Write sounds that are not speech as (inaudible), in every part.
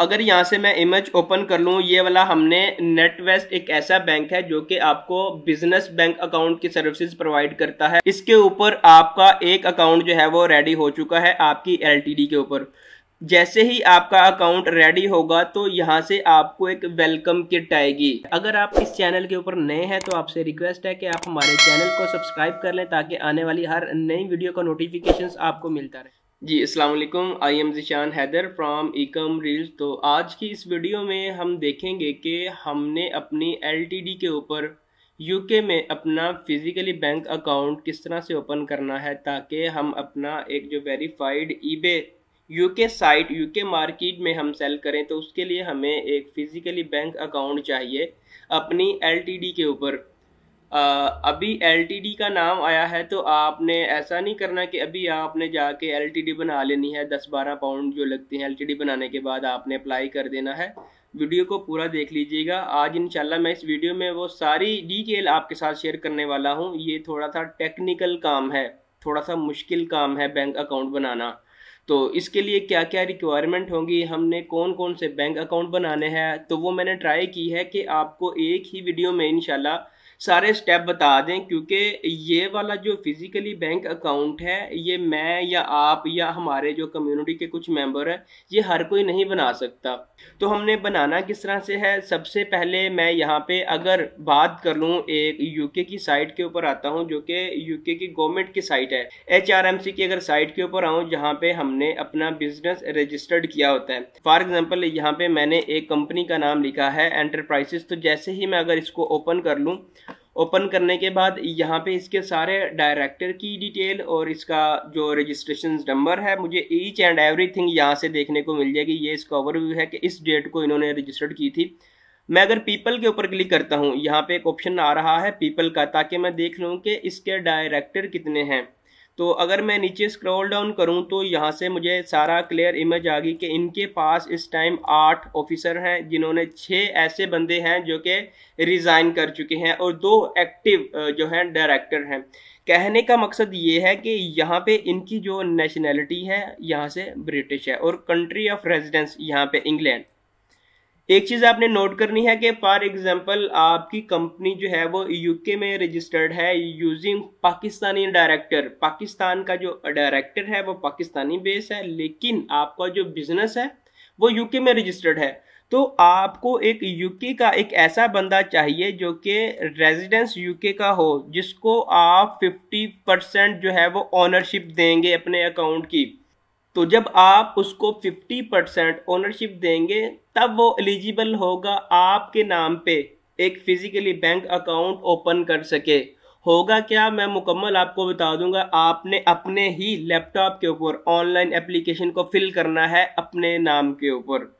अगर यहाँ से मैं इमेज ओपन कर लूँ ये वाला हमने नेटवेस्ट एक ऐसा बैंक है जो कि आपको बिजनेस बैंक अकाउंट की सर्विसेज प्रोवाइड करता है इसके ऊपर आपका एक अकाउंट जो है वो रेडी हो चुका है आपकी एलटीडी के ऊपर जैसे ही आपका अकाउंट रेडी होगा तो यहाँ से आपको एक वेलकम किट आएगी अगर आप इस चैनल के ऊपर नए हैं तो आपसे रिक्वेस्ट है कि आप हमारे चैनल को सब्सक्राइब कर लें ताकि आने वाली हर नई वीडियो का नोटिफिकेशन आपको मिलता रहे जी अस्सलाम I am Zeeshan Haider from ecom reels तो आज की इस वीडियो में हम देखेंगे कि हमने अपनी एलटीडी के ऊपर यूके में अपना फिज़िकली बैंक अकाउंट किस तरह से ओपन करना है ताकि हम अपना एक जो verified eBay UK site UK market में हम सेल करें तो उसके लिए हमें एक फ़िज़िकली बैंक अकाउंट चाहिए अपनी एलटीडी के ऊपर अभी एल का नाम आया है तो आपने ऐसा नहीं करना कि अभी आपने जाके एल बना लेनी है दस बारह पाउंड जो लगते हैं एल बनाने के बाद आपने अप्लाई कर देना है वीडियो को पूरा देख लीजिएगा आज इनशाला मैं इस वीडियो में वो सारी डिटेल आपके साथ शेयर करने वाला हूँ ये थोड़ा सा टेक्निकल काम है थोड़ा सा मुश्किल काम है बैंक अकाउंट बनाना तो इसके लिए क्या क्या रिक्वायरमेंट होंगी हमने कौन कौन से बैंक अकाउंट बनाने हैं तो वो मैंने ट्राई की है कि आपको एक ही वीडियो में इनशाला सारे स्टेप बता दें क्योंकि ये वाला जो फिज़िकली बैंक अकाउंट है ये मैं या आप या हमारे जो कम्युनिटी के कुछ मेंबर हैं ये हर कोई नहीं बना सकता तो हमने बनाना किस तरह से है सबसे पहले मैं यहाँ पे अगर बात कर लूँ एक यूके की साइट के ऊपर आता हूँ जो कि यूके की गवर्नमेंट की साइट है एच की अगर साइट के ऊपर आऊँ जहाँ पे हमने अपना बिजनेस रजिस्टर्ड किया होता है फॉर एग्जाम्पल यहाँ पे मैंने एक कंपनी का नाम लिखा है एंटरप्राइजेस तो जैसे ही मैं अगर इसको ओपन कर लूँ ओपन करने के बाद यहाँ पे इसके सारे डायरेक्टर की डिटेल और इसका जो रजिस्ट्रेशन नंबर है मुझे ईच एंड एवरीथिंग यहाँ से देखने को मिल जाएगी ये इसका ओवरव्यू है कि इस डेट को इन्होंने रजिस्टर्ड की थी मैं अगर पीपल के ऊपर क्लिक करता हूँ यहाँ पे एक ऑप्शन आ रहा है पीपल का ताकि मैं देख लूँ कि इसके डायरेक्टर कितने हैं तो अगर मैं नीचे स्क्रॉल डाउन करूं तो यहाँ से मुझे सारा क्लियर इमेज आ गई कि इनके पास इस टाइम आठ ऑफिसर हैं जिन्होंने छः ऐसे बंदे हैं जो कि रिज़ाइन कर चुके हैं और दो एक्टिव जो हैं डायरेक्टर हैं कहने का मकसद ये है कि यहाँ पे इनकी जो नेशनैलिटी है यहाँ से ब्रिटिश है और कंट्री ऑफ रेजिडेंस यहाँ पे इंग्लैंड एक चीज़ आपने नोट करनी है कि फॉर एग्जांपल आपकी कंपनी जो है वो यूके में रजिस्टर्ड है यूजिंग पाकिस्तानी डायरेक्टर पाकिस्तान का जो डायरेक्टर है वो पाकिस्तानी बेस है लेकिन आपका जो बिजनेस है वो यूके में रजिस्टर्ड है तो आपको एक यूके का एक ऐसा बंदा चाहिए जो कि रेजिडेंस यूके का हो जिसको आप 50 परसेंट जो है वो ऑनरशिप देंगे अपने अकाउंट की तो जब आप उसको 50 परसेंट ओनरशिप देंगे तब वो एलिजिबल होगा आपके नाम पे एक फिजिकली बैंक अकाउंट ओपन कर सके होगा क्या मैं मुकम्मल आपको बता दूंगा आपने अपने ही लैपटॉप के ऊपर ऑनलाइन एप्लीकेशन को फिल करना है अपने नाम के ऊपर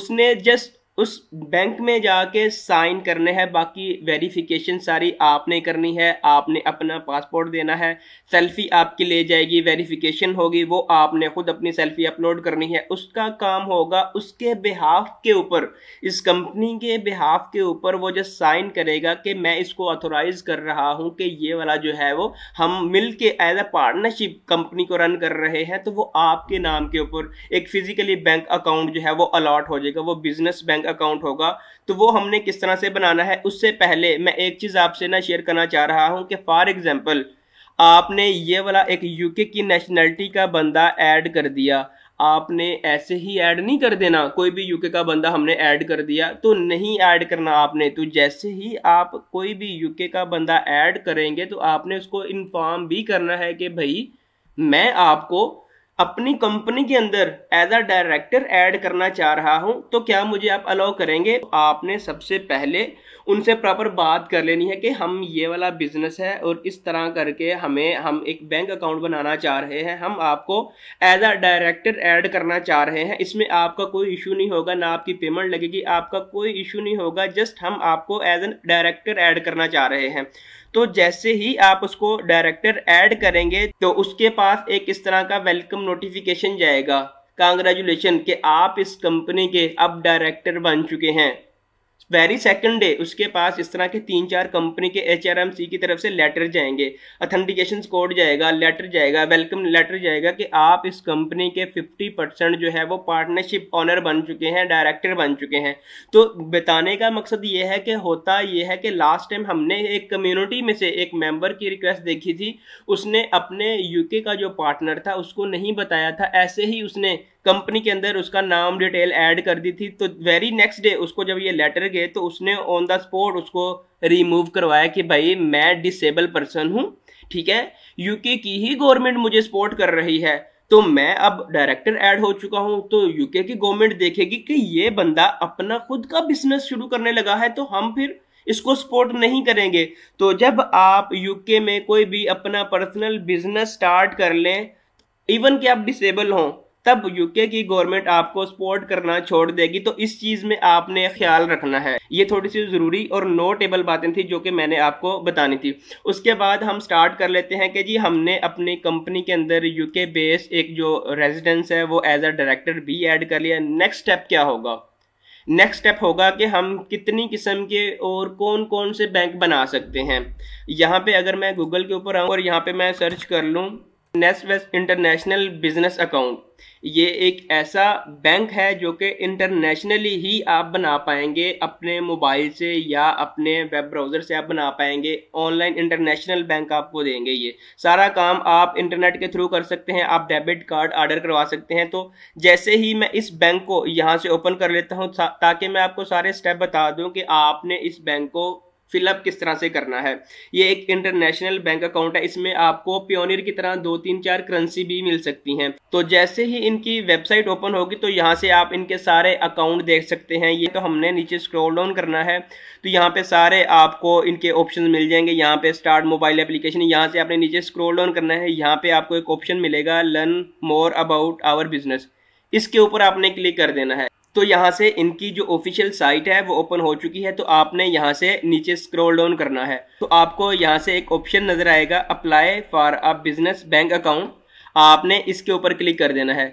उसने जस्ट उस बैंक में जाके साइन करने हैं बाकी वेरिफिकेशन सारी आपने करनी है आपने अपना पासपोर्ट देना है सेल्फी आपकी ले जाएगी वेरिफिकेशन होगी वो आपने खुद अपनी सेल्फी अपलोड करनी है उसका काम होगा उसके बिहाफ के ऊपर इस कंपनी के बिहाफ के ऊपर वो जो साइन करेगा कि मैं इसको ऑथोराइज कर रहा हूँ कि ये वाला जो है वो हम मिल के एज अ पार्टनरशिप कंपनी को रन कर रहे हैं तो वो आपके नाम के ऊपर एक फिजिकली बैंक अकाउंट जो है वो अलॉट हो जाएगा वो बिजनेस बैंक बैंक अकाउंट होगा तो वो हमने किस तरह से बनाना है उससे पहले मैं एक चीज़ आपसे ना शेयर करना चाह रहा हूँ कि फॉर एग्जाम्पल आपने ये वाला एक यूके की नेशनैलिटी का बंदा ऐड कर दिया आपने ऐसे ही ऐड नहीं कर देना कोई भी यूके का बंदा हमने ऐड कर दिया तो नहीं ऐड करना आपने तो जैसे ही आप कोई भी यूके का बंदा ऐड करेंगे तो आपने उसको इन्फॉर्म भी करना है कि भाई मैं आपको अपनी कंपनी के अंदर एज अ डायरेक्टर ऐड करना चाह रहा हूं तो क्या मुझे आप अलाउ करेंगे तो आपने सबसे पहले उनसे प्रॉपर बात कर लेनी है कि हम ये वाला बिजनेस है और इस तरह करके हमें हम एक बैंक अकाउंट बनाना चाह रहे हैं हम आपको एज अ डायरेक्टर ऐड करना चाह रहे हैं इसमें आपका कोई इशू नहीं होगा ना आपकी पेमेंट लगेगी आपका कोई इशू नहीं होगा जस्ट हम आपको एज ए डायरेक्टर ऐड करना चाह रहे हैं तो जैसे ही आप उसको डायरेक्टर ऐड करेंगे तो उसके पास एक इस तरह का वेलकम नोटिफिकेशन जाएगा कांग्रेचुलेशन के आप इस कंपनी के अब डायरेक्टर बन चुके हैं वेरी सेकंड डे उसके पास इस तरह के तीन चार कंपनी के एच की तरफ से लेटर जाएंगे अथेंटिकेशन कोड जाएगा लेटर जाएगा वेलकम लेटर जाएगा कि आप इस कंपनी के 50 परसेंट जो है वो पार्टनरशिप ऑनर बन चुके हैं डायरेक्टर बन चुके हैं तो बताने का मकसद ये है कि होता ये है कि लास्ट टाइम हमने एक कम्युनिटी में से एक मेम्बर की रिक्वेस्ट देखी थी उसने अपने यूके का जो पार्टनर था उसको नहीं बताया था ऐसे ही उसने कंपनी के अंदर उसका नाम डिटेल ऐड कर दी थी तो वेरी नेक्स्ट डे उसको जब ये लेटर गए तो उसने ऑन द स्पॉट उसको रिमूव करवाया कि भाई मैं डिसेबल पर्सन हूँ ठीक है यूके की ही गवर्नमेंट मुझे सपोर्ट कर रही है तो मैं अब डायरेक्टर ऐड हो चुका हूं तो यूके की गवर्नमेंट देखेगी कि ये बंदा अपना खुद का बिजनेस शुरू करने लगा है तो हम फिर इसको सपोर्ट नहीं करेंगे तो जब आप यूके में कोई भी अपना पर्सनल बिजनेस स्टार्ट कर लें इवन कि आप डिसेबल हों तब यूके की गवर्नमेंट आपको सपोर्ट करना छोड़ देगी तो इस चीज में आपने ख्याल रखना है ये थोड़ी सी जरूरी और नोटेबल बातें थी जो कि मैंने आपको बतानी थी उसके बाद हम स्टार्ट कर लेते हैं कि जी हमने अपनी कंपनी के अंदर यूके बेस्ड एक जो रेजिडेंस है वो एज अ डायरेक्टर भी ऐड कर लिया नेक्स्ट स्टेप क्या होगा नेक्स्ट स्टेप होगा कि हम कितनी किस्म के और कौन कौन से बैंक बना सकते हैं यहाँ पे अगर मैं गूगल के ऊपर आऊँ और यहाँ पे मैं सर्च कर लूँ NatWest international business account ये एक ऐसा बैंक है जो कि इंटरनेशनली ही आप बना पाएंगे अपने मोबाइल से या अपने वेब ब्राउज़र से आप बना पाएंगे ऑनलाइन इंटरनेशनल बैंक आपको देंगे ये सारा काम आप इंटरनेट के थ्रू कर सकते हैं आप डेबिट कार्ड आर्डर करवा सकते हैं तो जैसे ही मैं इस बैंक को यहाँ से ओपन कर लेता हूँ ताकि मैं आपको सारे स्टेप बता दूँ कि आपने इस बैंक को फिलअप किस तरह से करना है ये एक इंटरनेशनल बैंक अकाउंट है इसमें आपको प्योनियर की तरह दो तीन चार करेंसी भी मिल सकती हैं तो जैसे ही इनकी वेबसाइट ओपन होगी तो यहाँ से आप इनके सारे अकाउंट देख सकते हैं ये तो हमने नीचे स्क्रॉल डाउन करना है तो यहाँ पे सारे आपको इनके ऑप्शन मिल जाएंगे यहाँ पे स्टार्ट मोबाइल एप्लीकेशन यहाँ से आपने नीचे स्क्रोल डाउन करना है यहाँ पे आपको एक ऑप्शन मिलेगा learn more about our business इसके ऊपर आपने क्लिक कर देना है तो यहाँ से इनकी जो ऑफिशियल साइट है वो ओपन हो चुकी है तो आपने यहाँ से नीचे स्क्रॉल डाउन करना है तो आपको यहाँ से एक ऑप्शन नज़र आएगा apply for a business bank account आपने इसके ऊपर क्लिक कर देना है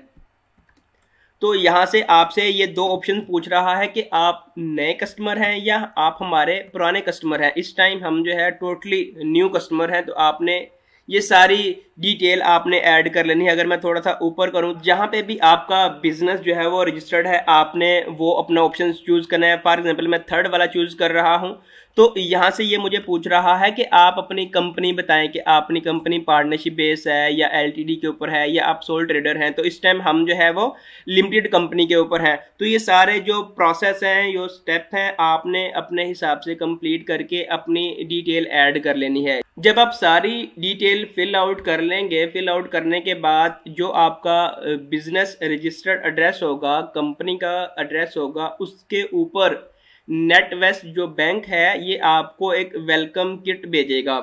तो यहाँ से आपसे ये दो ऑप्शन पूछ रहा है कि आप नए कस्टमर हैं या आप हमारे पुराने कस्टमर हैं इस टाइम हम जो है टोटली न्यू कस्टमर हैं तो आपने ये सारी डिटेल आपने ऐड कर लेनी है अगर मैं थोड़ा सा ऊपर करूँ जहाँ पे भी आपका बिजनेस जो है वो रजिस्टर्ड है आपने वो अपना ऑप्शन चूज़ करना है फॉर एग्जाम्पल मैं थर्ड वाला चूज़ कर रहा हूँ तो यहाँ से ये मुझे पूछ रहा है कि आप अपनी कंपनी बताएं कि अपनी कंपनी पार्टनरशिप बेस है या एल के ऊपर है या आप सोल ट्रेडर हैं तो इस टाइम हम जो है वो लिमिटेड कंपनी के ऊपर हैं तो ये सारे जो प्रोसेस हैं जो स्टेप हैं आपने अपने हिसाब से कंप्लीट करके अपनी डिटेल ऐड कर लेनी है जब आप सारी डिटेल फिल आउट कर लेंगे फिल आउट करने के बाद जो आपका बिजनेस रजिस्टर्ड एड्रेस होगा कंपनी का एड्रेस होगा उसके ऊपर नेटवेस्ट जो बैंक है ये आपको एक वेलकम किट भेजेगा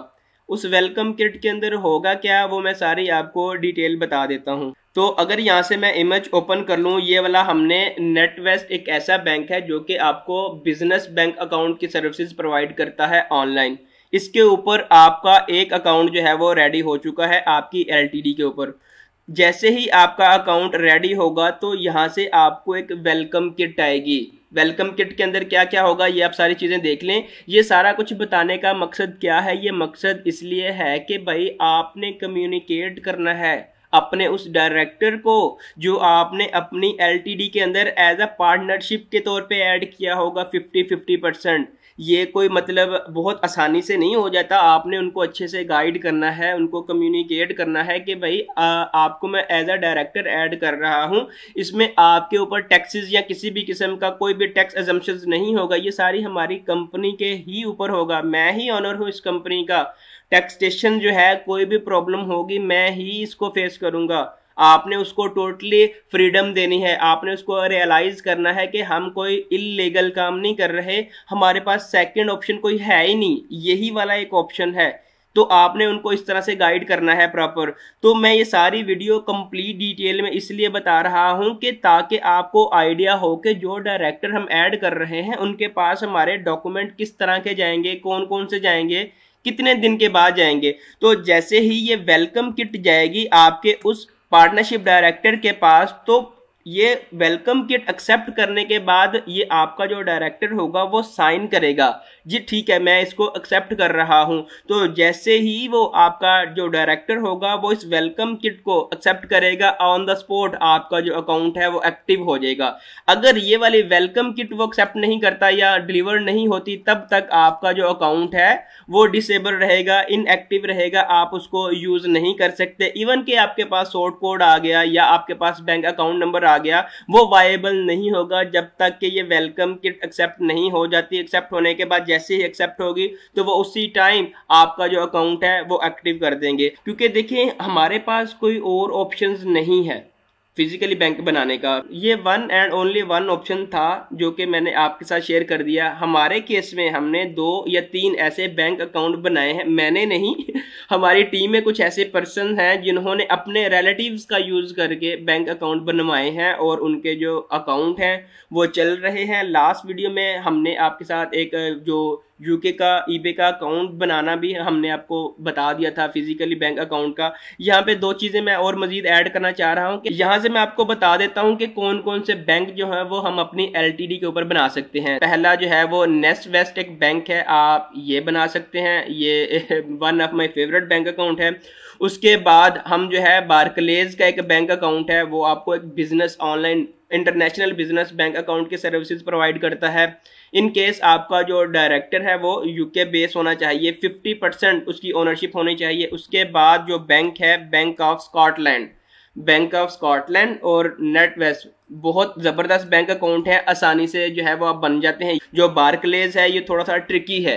उस वेलकम किट के अंदर होगा क्या वो मैं सारी आपको डिटेल बता देता हूँ तो अगर यहाँ से मैं इमेज ओपन कर लूँ ये वाला हमने नेटवेस्ट एक ऐसा बैंक है जो कि आपको बिजनेस बैंक अकाउंट की सर्विसेज प्रोवाइड करता है ऑनलाइन इसके ऊपर आपका एक अकाउंट जो है वो रेडी हो चुका है आपकी एलटीडी के ऊपर जैसे ही आपका अकाउंट रेडी होगा तो यहाँ से आपको एक वेलकम किट आएगी वेलकम किट के अंदर क्या क्या होगा ये आप सारी चीज़ें देख लें ये सारा कुछ बताने का मकसद क्या है ये मकसद इसलिए है कि भाई आपने कम्युनिकेट करना है अपने उस डायरेक्टर को जो आपने अपनी एलटीडी के अंदर एज अ पार्टनरशिप के तौर पे ऐड किया होगा 50 50 परसेंट ये कोई मतलब बहुत आसानी से नहीं हो जाता आपने उनको अच्छे से गाइड करना है उनको कम्युनिकेट करना है कि भाई आ, आपको मैं एज अ डायरेक्टर ऐड कर रहा हूँ इसमें आपके ऊपर टैक्सेस या किसी भी किस्म का कोई भी टैक्स एजम्पन्स नहीं होगा ये सारी हमारी कंपनी के ही ऊपर होगा मैं ही ऑनर हूँ इस कंपनी का टैक्सेशन जो है कोई भी प्रॉब्लम होगी मैं ही इसको फेस करूँगा आपने उसको टोटली फ्रीडम देनी है आपने उसको रियलाइज़ करना है कि हम कोई इलीगल काम नहीं कर रहे हमारे पास सेकंड ऑप्शन कोई है ही नहीं यही वाला एक ऑप्शन है तो आपने उनको इस तरह से गाइड करना है प्रॉपर तो मैं ये सारी वीडियो कंप्लीट डिटेल में इसलिए बता रहा हूँ कि ताकि आपको आइडिया हो कि जो डायरेक्टर हम ऐड कर रहे हैं उनके पास हमारे डॉक्यूमेंट किस तरह के जाएंगे कौन कौन से जाएंगे कितने दिन के बाद जाएंगे तो जैसे ही ये वेलकम किट जाएगी आपके उस पार्टनरशिप डायरेक्टर के पास तो ये वेलकम किट एक्सेप्ट करने के बाद ये आपका जो डायरेक्टर होगा वो साइन करेगा जी ठीक है मैं इसको एक्सेप्ट कर रहा हूँ तो जैसे ही वो आपका जो डायरेक्टर होगा वो इस वेलकम किट को एक्सेप्ट करेगा ऑन द स्पॉट आपका जो अकाउंट है वो एक्टिव हो जाएगा अगर ये वाली वेलकम किट वो एक्सेप्ट नहीं करता या डिलीवर नहीं होती तब तक आपका जो अकाउंट है वो डिसेबल रहेगा इनएक्टिव रहेगा आप उसको यूज़ नहीं कर सकते इवन कि आपके पास शॉर्ट कोड आ गया या आपके पास बैंक अकाउंट नंबर आ आ गया वो वायबल नहीं होगा जब तक कि ये वेलकम किट एक्सेप्ट नहीं हो जाती एक्सेप्ट होने के बाद जैसे ही एक्सेप्ट होगी तो वो उसी टाइम आपका जो अकाउंट है वो एक्टिव कर देंगे क्योंकि देखिए हमारे पास कोई और ऑप्शन नहीं है फिजिकली बैंक बनाने का ये one and only one option था जो कि मैंने आपके साथ शेयर कर दिया हमारे केस में हमने दो या तीन ऐसे बैंक अकाउंट बनाए हैं मैंने नहीं (laughs) हमारी टीम में कुछ ऐसे पर्सन हैं जिन्होंने अपने रिलेटिव्स का यूज़ करके बैंक अकाउंट बनवाए हैं और उनके जो अकाउंट हैं वो चल रहे हैं लास्ट वीडियो में हमने आपके साथ एक जो यूके का ईबे e का अकाउंट बनाना भी हमने आपको बता दिया था फिजिकली बैंक अकाउंट का यहाँ पे दो चीज़ें मैं और मजीद ऐड करना चाह रहा हूँ कि यहाँ से मैं आपको बता देता हूँ कि कौन कौन से बैंक जो है वो हम अपनी एल के ऊपर बना सकते हैं पहला जो है वो नेस्ट वेस्ट एक बैंक है आप ये बना सकते हैं ये one of my favourite bank account है उसके बाद हम जो है बारकलेज का एक बैंक अकाउंट है वो आपको एक business online international business bank account की सर्विसेज प्रोवाइड करता है इन केस आपका जो डायरेक्टर है वो यूके बेस होना चाहिए 50 परसेंट उसकी ओनरशिप होनी चाहिए उसके बाद जो बैंक है bank of Scotland bank of Scotland और नेट वेस्ट बहुत ज़बरदस्त बैंक अकाउंट है आसानी से जो है वो आप बन जाते हैं जो बारकलेज है ये थोड़ा सा ट्रिकी है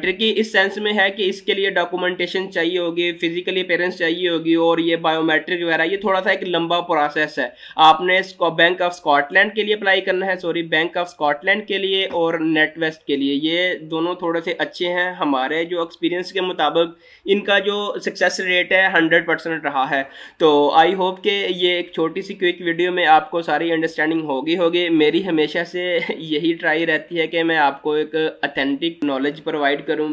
ट्रिकी इस सेंस में है कि इसके लिए डॉक्यूमेंटेशन चाहिए होगी फिजिकली अपेयरेंस चाहिए होगी और ये बायोमेट्रिक वगैरह ये थोड़ा सा एक लंबा प्रोसेस है आपने बैंक ऑफ स्कॉटलैंड के लिए अप्लाई करना है सॉरी बैंक ऑफ स्कॉटलैंड के लिए और नेटवेस्ट के लिए ये दोनों थोड़े से अच्छे हैं हमारे जो एक्सपीरियंस के मुताबिक इनका जो सक्सेस रेट है हंड्रेड रहा है तो आई होप के ये एक छोटी सी क्विक वीडियो में आपको सारे सारी अंडरस्टैंडिंग होगी होगी मेरी हमेशा से (laughs) यही ट्राई रहती है कि मैं आपको एक अथेंटिक नॉलेज प्रोवाइड करूं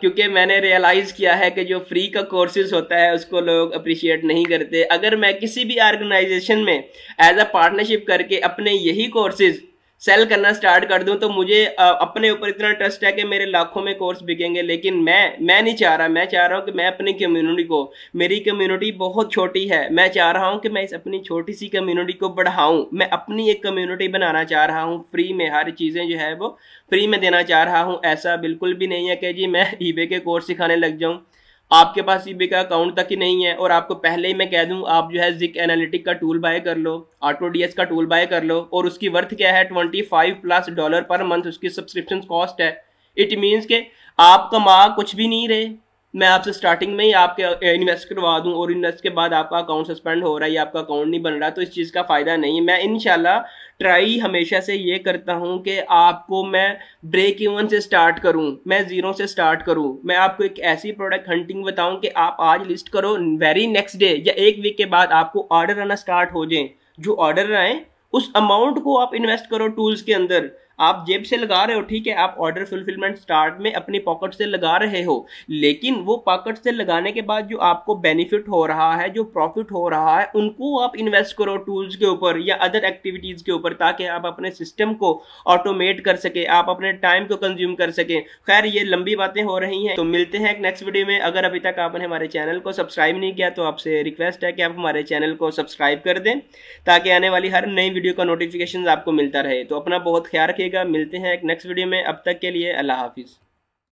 क्योंकि मैंने रियलाइज़ किया है कि जो फ्री का कोर्सेज होता है उसको लोग अप्रिशिएट नहीं करते अगर मैं किसी भी ऑर्गेनाइजेशन में एज अ पार्टनरशिप करके अपने यही कोर्सेज़ सेल करना स्टार्ट कर दूं तो मुझे अपने ऊपर इतना ट्रस्ट है कि मेरे लाखों में कोर्स बिकेंगे लेकिन मैं मैं नहीं चाह रहा मैं चाह रहा हूँ कि मैं अपनी कम्युनिटी को मेरी कम्युनिटी बहुत छोटी है मैं चाह रहा हूँ कि मैं इस अपनी छोटी सी कम्युनिटी को बढ़ाऊँ मैं अपनी एक कम्युनिटी बनाना चाह रहा हूँ फ्री में हर चीज़ें जो है वो फ्री में देना चाह रहा हूँ ऐसा बिल्कुल भी नहीं है कि जी मैं ई (laughs) के कोर्स सिखाने लग जाऊँ आपके पास ई का अकाउंट तक ही नहीं है और आपको पहले ही मैं कह दूं आप जो है जिक एनालिटिक का टूल बाय कर लो ऑटो डीएस का टूल बाय कर लो और उसकी वर्थ क्या है ट्वेंटी फाइव प्लस डॉलर पर मंथ उसकी सब्सक्रिप्शन कॉस्ट है इट मीन्स के आप कमा कुछ भी नहीं रहे मैं आपसे स्टार्टिंग में ही आपके इन्वेस्ट करवा दूं और इन्वेस्ट के बाद आपका अकाउंट सस्पेंड हो रहा है या आपका अकाउंट नहीं बन रहा तो इस चीज़ का फ़ायदा नहीं है मैं इनशाला ट्राई हमेशा से ये करता हूँ कि आपको मैं ब्रेक इवन से स्टार्ट करूँ मैं ज़ीरो से स्टार्ट करूँ मैं आपको एक ऐसी प्रोडक्ट हंटिंग बताऊँ कि आप आज लिस्ट करो वेरी नेक्स्ट डे या एक वीक के बाद आपको ऑर्डर आना स्टार्ट हो जाए जो ऑर्डर आए उस अमाउंट को आप इन्वेस्ट करो टूल्स के अंदर आप जेब से लगा रहे हो ठीक है आप ऑर्डर फुलफिलमेंट स्टार्ट में अपनी पॉकेट से लगा रहे हो लेकिन वो पॉकेट से लगाने के बाद जो आपको बेनिफिट हो रहा है जो प्रॉफिट हो रहा है उनको आप इन्वेस्ट करो टूल्स के ऊपर या अदर एक्टिविटीज़ के ऊपर ताकि आप अपने सिस्टम को ऑटोमेट कर सके आप अपने टाइम को कंज्यूम कर सके खैर ये लंबी बातें हो रही हैं तो मिलते हैं नेक्स्ट वीडियो में अगर अभी तक आपने हमारे चैनल को सब्सक्राइब नहीं किया तो आपसे रिक्वेस्ट है कि आप हमारे चैनल को सब्सक्राइब कर दें ताकि आने वाली हर नई वीडियो का नोटिफिकेशन आपको मिलता रहे तो अपना बहुत ख्याल रखिए रहिएगा मिलते हैं एक नेक्स्ट वीडियो में अब तक के लिए अल्लाह हाफिज़